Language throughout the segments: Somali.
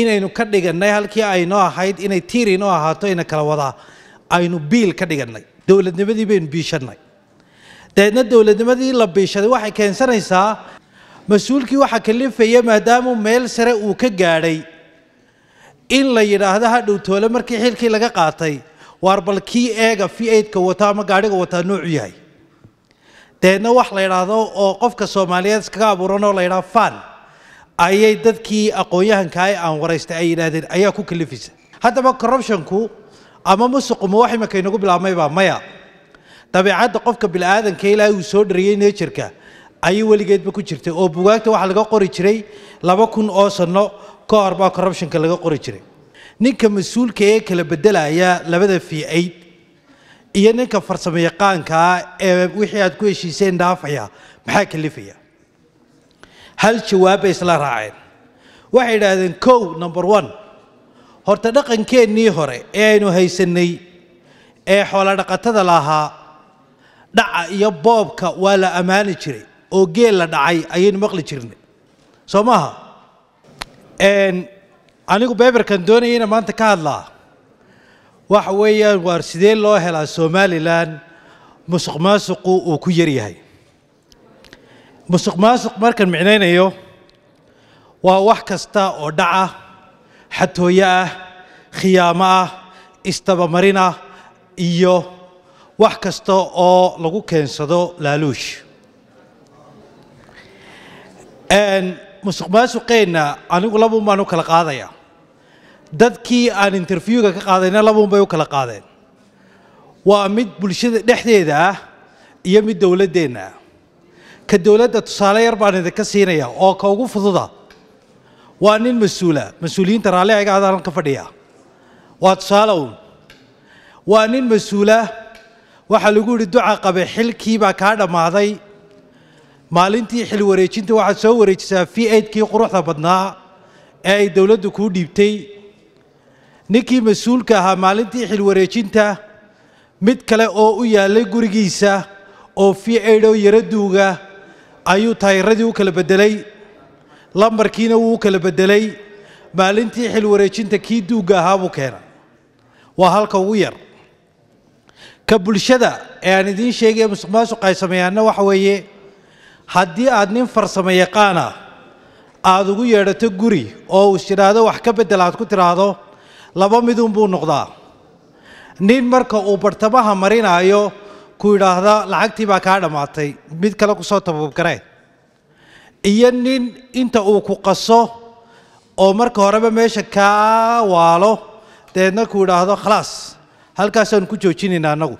inaynu ka dhiganay halkii aynoo ahayd inay tiir inoo ahaato ina kala wadaa aynu biil ka dhiganay dowladnimadii baynu biishanay dabeedna dowladnimadii la biishaday waxay keensanaysaa mas-uulkii waxaa kalifaya maadaamuu meel sare uu ka gaadhay in la yidhaahdo hadhow toole markii xilkii laga qaatay waar bal kii eega v 8 wataa ama gaadhiga wataa nuucu yahay dabeedna wax la yidhaahdo oo qofka soomaaliyeed iskaga abuuranoo la yidhaha fan ayay dadkii aqoon-yahankae aan waraystay ay yidhaahdeen ayaa ku kalifaysa haddaba corruptionku ama musuquma wax iminka inagu bilaabmaybaa maya dabiicadda qofka bili-aadanka ilaahay uu soo dhariyey neejarka ayay weligeedba ku jirtay oo bugaagta waxaa laga qori jiray laba kun oo sanno ka hor baa corruptionka laga qori jiray ninka mas-uulka ee kala beddelaya labada v aid iyo ninka farsamayaqaankaa ee wixii aad ku heshiiseen dhaafaya maxaa kalifaya hal jawaabbay isla raaceen waxay yidhaahdeen kow number one horta dhaqankeennii hore ee aynu haysanay ee xoolo dhaqatada lahaa dhaca iyo boobka waa la ammaani jiray oo geel la dhacay ayaynu maqli jirnay soo maaha anigu beberkan doonayayna maanta ka hadlaa waxa weeyaan waar sidee loo helaa somalilan musuq maasuqu uu ku yaryahay musuq maasuq markaan micnaynayo waa wax kasta oo dhac ah xatooyo ah khiyaamo ah istabamarin ah iyo wax kasta oo lagu keensado laaluush musuq maasuqeenna anigu labuunbaan baan u kala qaadayaa dadkii aan interviewga ka qaadayna labuunbay u kala qaadeen waa mid bulshada dhexdeeda ah iyo mid dowladdeenna ah كدولادة تصالة يربع نذكا سينيا أو كوغو فضوضا وانين مسؤولة مسؤولين ترالي عيقا دارن كفديا واتصالون وانين مسؤولة وحلقو ردو عقب حل كيبا كادا ماضي مالنتي حل وريشين تو عسو وريشسا في ايد كي قروح ثبتنا اي دولة كو ديبتي نكي مسؤول كها مالنتي حل وريشين تا مت كلا او او يالي قرقيسا او في ايدو يردوغا ayuu taayiradii u kala beddelay lambarkiina wuu u kala beddelay maalintii xil wareejinta kii duugga ahaa buu keenay waa halka ugu yar ka bulshada ee aan idiin sheegaya musuq maasuq ay sameeyaanna waxa weeye haddii aad nin farsamo yaqaan ah aada ugu yeedhato guri oo uu is wax ka beddel aad ku tidhaahdo laba miduun buu noqdaa nin marka uu bartamaha marinaayo ku yidhaahda lacagtii baa kaa dhammaatay mid kale kusoo tababgaree iyo nin inta uu ku qaso oo marka horeba meesha kaa waalo dabeedna ku yidhaahdo khalaas halkaasaanu ku joojinaynaa annagu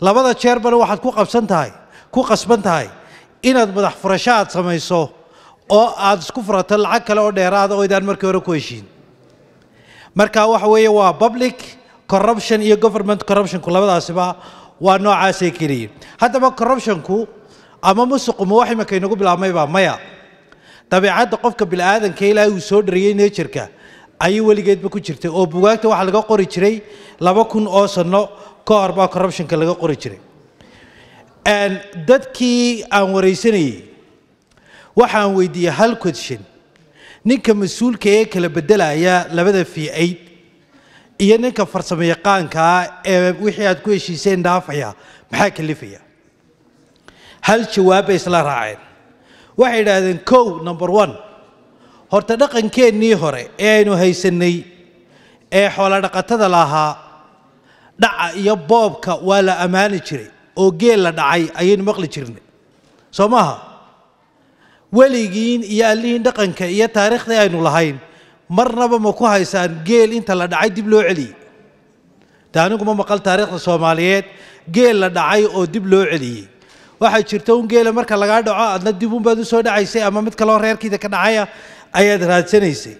labada jeerbana waxaad ku qabsan tahay ku qasban tahay inaad madax furasho aad samayso oo aad isku furato lacag kale oo dheeraada ah oo idaan markii hore ku heshiin marka waxa weeye waa public corruption iyo government corruptionku labadaasiba waa noocaasay keliya haddaba corruptionku ama musuquma wax iminka inagu bilaabmayba maya dabiicadda qofka aadanka ilaahay uu soo dhariyey neejirka ayay weligeedba ku jirtay oo bugaagta waxaa laga qori jiray laba kun oo sanno ka hor baa corruptionka laga qori jiray dadkii aan waraysanayey waxaan weydiiyey hal question ninka mas-uulka ee kala beddelaya labada v eight iyo ninka farsamo yaqaankaa ah ee wixii aad ku heshiiseen dhaafaya maxaa kalifaya hal jawaab isla raaceen waxay idhaahdeen kow number one horta dhaqankeennii hore ee aynu haysanay ee xoolo dhaqatada lahaa dhaca iyo boobka waa la ammaani jiray oo geel la dhacay ayaynu maqli jirnay soo maaha weligiin iyo allihiin dhaqanka iyo taariikhda aynu lahayn marnaba ma ku haysaan geel inta la dhacay dib loo celiyey ta aniguma maqal taariikhda soomaaliyeed geel la dhacay oo dib loo celiyey waxaa jirta un geela marka lagaa dhaco adna dib unbaad usoo dhacaysay ama mid kaloo reerkiida ka dhacaya ayaad raadsanaysay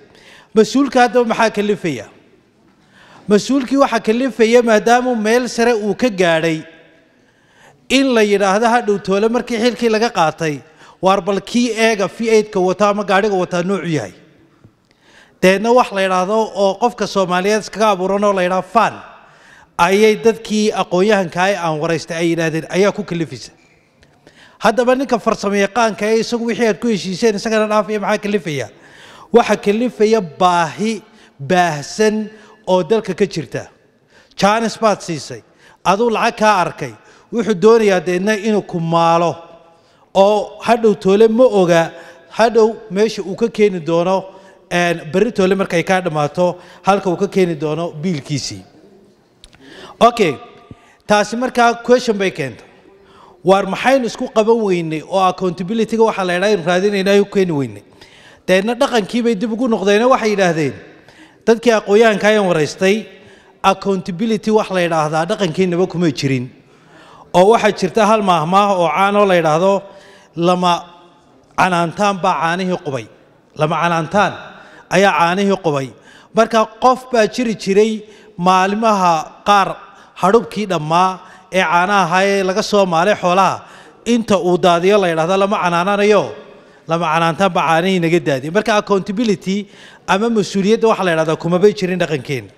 mas-uulka maxaa kalifaya mas-uulkii kalifaya maadaamuu meel sare uu ka gaadhay in la yidhaahdo hadhow toole markii xilkii laga qaatay waar eega v8-ka wataa ama gaadhiga wataa noocu yahay deedna wax la yidhaahdo oo qofka soomaaliyeed iskaga abuuranoo la yidhaha fan ayay dadkii aqoon-yahankaa ee aan waraystay ay yidhaahdeen ayaa ku kalifaysa haddaba ninka farsamayaqaanka ee isagu wixii aad ku heshiiseen isagana dhaafaya maxaa kalifaya waxaa kalifaya baahi baahsan oo dalka ka jirta jaanis baad siisay aduu lacag kaa arkay wuxuu doonayaa deedna inuu ku maalo oo hadhow toole ma ogaa hadhow meesha uu ka keeni doono berri toole markay kaa dhammaato halka uu ka keeni doono biilkiisii okay taasi markaa question bay keenta waar maxaynu isku qaban weynay oo accountability-ga waxaa la yidhaha aynu raadinayna ay u keeni weynay deedna dhaqankii dib ugu noqdeenna waxay yidhaahdeen dadkii aqooyahanka ayaan waraystay accountability wax la yidhaahdaa dhaqankiinaba kuma jirin oo waxaa jirta hal maahmaah oo caanoo la yidhaahdo lama canaantaan baa caanihii qubay lama canaantaan ayaa caanihii qubay marka qof baa jiri jiray maalimaha qaar hadhubkii dhammaa ee caana ahaa ee laga soo maalay xoolaha inta uu daadiyo la yidhahda lama canaananayo lama canaantaanba caanihii naga daadiya marka accountability ama mas-uuliyadda waxaa la yidhahdaa kumabay jirin dhaqankeenna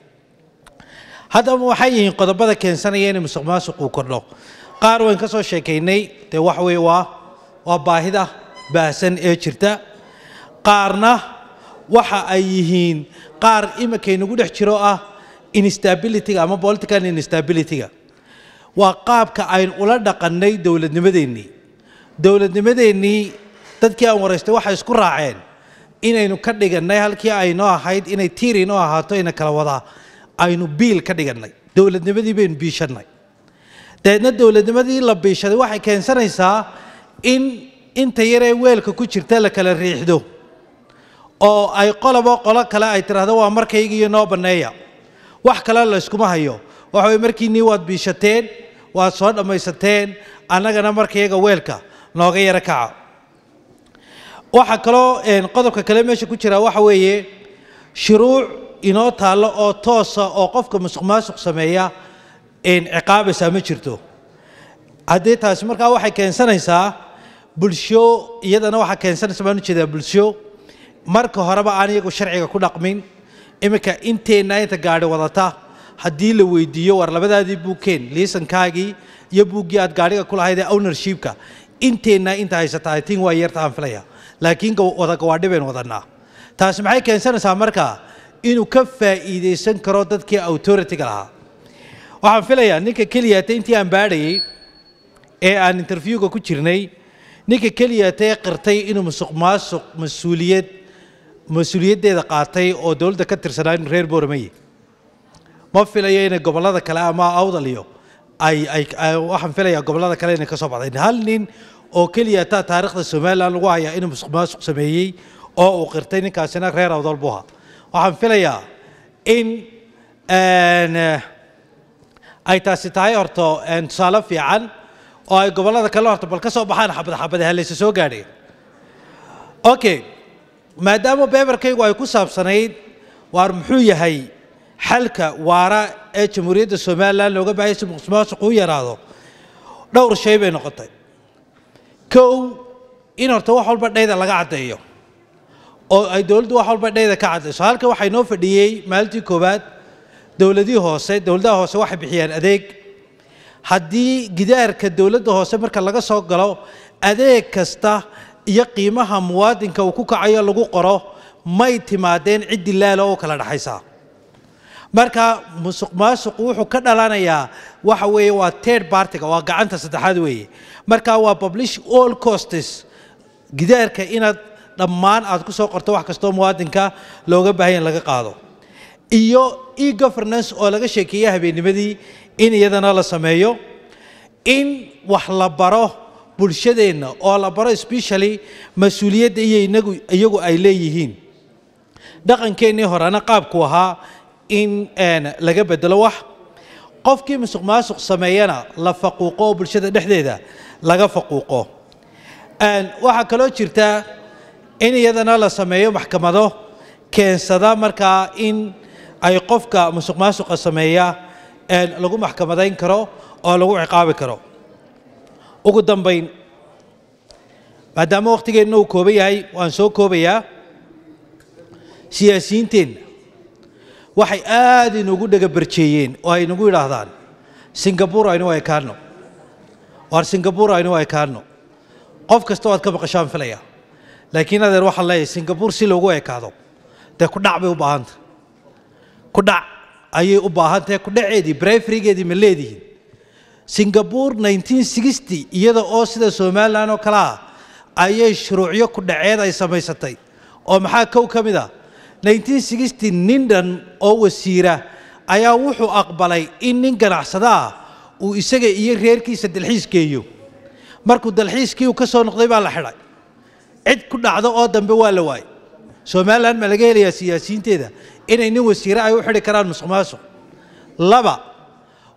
haddaba waxay yihiin qodobada keensanaya inay musuq uu kordho qaar wayn ka soo sheekaynay dee wax weeye waa waa baahida baahsan ee jirta qaarna waxa ay yihiin qaar imakaynagu dhex jiro ah instabilityga ama political instabilityga waa qaabka ayn ula dhaqannay dowladnimadeennii dowladnimadeennii dadkii aan waraystay waxay isku raaceen inaynu ka dhigannay halkii aynoo ahayd inay tiiri inoo ahaato ina kala wadaa aynu biil ka dhigannay dowladnimadii baynu biishannay dabeedna dowladnimadii la biishaday waxay keensanaysaa in inta yaree weelka ku jirta la kala riixdo oo ay qolobo qolo kale ay tidhaahdo waa markaygiiyo noo banneeya wax kale layskuma hayo waxa way markiinii waad biishateen waad soo dhammaysateen annagana markayaga weelka nooga yaro kaca waxaa kaloo qodobka kale meesha ku jira waxa weeye shuruuc inoo taallo oo toosa oo qofka musuq maasuq sameeya ciqaabaysaa ma jirto haddii taasi markaa waxay keensanaysaa bulsho iyadana waxaa keensanaysa baan ujeedaa bulsho marka horeba aan iyagu sharciga ku dhaqmin iminka inteenna inta gaadhi wadata haddii la weydiiyo war labadaadii buukeen liisankaagii iyo buuggii aad gaadhiga ku lahayd ee ownershipka inteenna inta haysata tin waa yeerta aan filaya laakiin wadagawaadhibayn wadanaa taasi maxay keensanaysaa markaa inuu ka faa'iidaysan karo dadkii authority-ga lahaa waxaan filayaa ninka keliyata intii aan baadhayey ee aan interviewga ku jirnay ninka keliyata ee qirtay inuu musuq mas-uuliyad mas-uuliyaddeeda qaatay oo dowladda ka tirsanaa in reer booramaye ma filaya inay gobollada kale ama awdal iyo ay ay waxaan filayaa gobollada kale inay ka soo baxdayn hal nin oo keliya taa taariikhda somaliland lagu hayaa inuu musuq maasuq sameeyey oo uu qirtay ninkaasina reer awdal buu ahaa waxaan filayaa in ay taasi tahay horto tusaale fiican oo ay gobollada kale horto bal ka soo baxaan xabad xabad haleese soo gaadheen okay maadaama beebarkaygu ay ku saabsanayd waar muxuu yahay xalka waara ee jamhuuriyadda somalilan looga baahaya si muqsumaasuq u yaraado dhowr shay bay noqotay kow in horta wax walba dhayda laga caddeeyo oo ay dowladdu wax walba dhayda ka caddayso halka waxaa inoo fadhiyey maalintii koowaad dowladii hoose dowladaha hoose waxay bixiyaan adeeg haddii gidaarka dowladda hoose marka laga soo galo adeeg kasta iyo qiimaha muwaadinka uu ku kacayo lagu qoro may timaadeen ciddi laala oo kala dhexaysa marka musuq maasuqu wuxuu ka dhalanayaa waxa weeye waa ted bartiga waa gacanta saddexaad weeye marka waa publish all costes gidaarka inaad dhammaan aad ku soo qorto wax kastoo muwaadinka looga baahan laga qaado iyo egovernance oo laga sheekeeyey habeennimadii in iyadana la sameeyo in wax la baro bulshadeenna oo la baro specially mas-uuliyadda iyo inagu iyagu ay leeyihiin dhaqankeennii horena qaabku ahaa in laga bedelo wax qofkii musuq maasuq sameeyana la faquuqo oo bulshada dhexdeeda laga faquuqo waxaa kaloo jirta in iyadana la sameeyo maxkamado keensada markaa in ay qofka musuq maasuqa sameeya lagu maxkamadayn karo oo lagu ciqaabi karo ugu dambayn maadaama wakhtigeenna uu kooban yahay waan soo koobayaa siyaasiyiinteenna waxay aada inugu dhagabarjeeyeen oo ay nagu yidhaahdaan singabur aynu ekaano waar singabur aynu ekaano qof kasta oo aad ka maqashaan filaya laakiin adeer waxaan leeyahay singabur si loogu ekaado dee ku dhac bay u ku dhac ayay u baahantahe dhaceedii brefrigeedii ma leedihiin singapore 1960 iyada oo sida somaliland oo kale ah ayay shuruucyo ku dhaceed ay samaysatay oo maxaa kow ka mid ah 1960 nindhan oo wasiira ayaa wuxuu aqbalay in nin ganacsada ah uu isaga iyo reerkiisa dalxiis geeyo markuu dalxiiskii uu ka soo noqday baa la xidhay cid ku dhacda oo dambe waa la waayey somaliland ma laga helayaa siyaasiyiinteeda inay nin wasiire ay u xidhi karaan musuq maasuq laba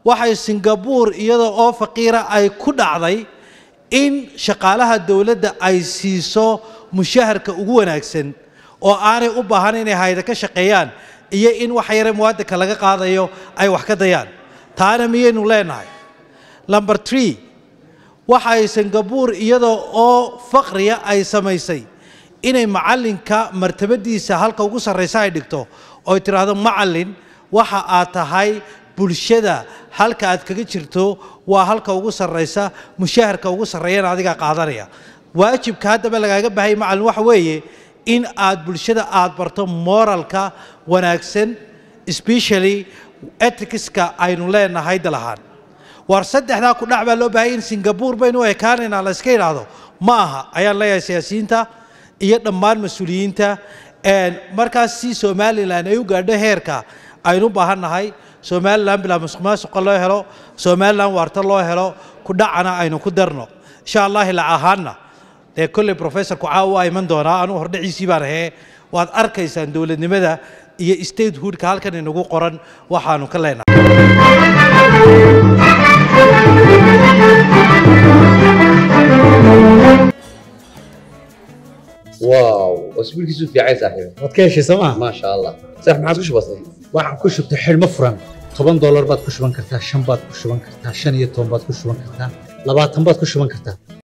waxay singabuur iyada oo faqiira ay ku dhacday in shaqaalaha dowladda ay siiso mushaharka ugu wanaagsan oo aanay u baahan inay hayda ka shaqeeyaan iyo in wax yare muwaadinka laga qaadayo ay wax ka dayaan taana miyaynu leenahay number tree waxay singabuur iyada oo faqriya ay samaysay inay macallinka martabadiisa halka ugu sarraysa ay dhigto oy tidhaahdo macallin waxa aad tahay bulshada halka aad kaga jirto waa halka ugu sarraysa mushaaharka ugu sarreeyana adigaa qaadanaya waajibka haddaba lagaaga bahay macallin waxa weeye in aad bulshada aad barto moralka wanaagsan specially eticska aynu leenahay dalahaan war saddexdaa ku dhac baa loo baahaya in singabore baynu u ekaanaynaa la yidhaahdo ma aha ayaan leeyahay siyaasiyiinta iyo dhammaan mas-uuliyiinta markaas si somalilan ay u gaadho heerka aynu baahannahay somalilan bilaa musuqmaasuqa loo helo somalilan waarta loo helo ku dhacana aynu ku darno insha allahi lac ahaanna dee kolley professorku caa waa iman doonaa anuu hordhaciisii baan hee waad arkaysaan dowladnimada iyo statehoodka halkan inagu qoran waxaanu ka leenahay واو واسبوع كيسو في عيسى ما تكيش سما ما شاء الله صح ما عاد كش waxaan ku shubtay xidhmo furan toban doolar baad ku shuban kartaa shan baad ku shuban kartaa shan iyo toban baad ku shuban kartaa labaatan baad ku shuban kartaa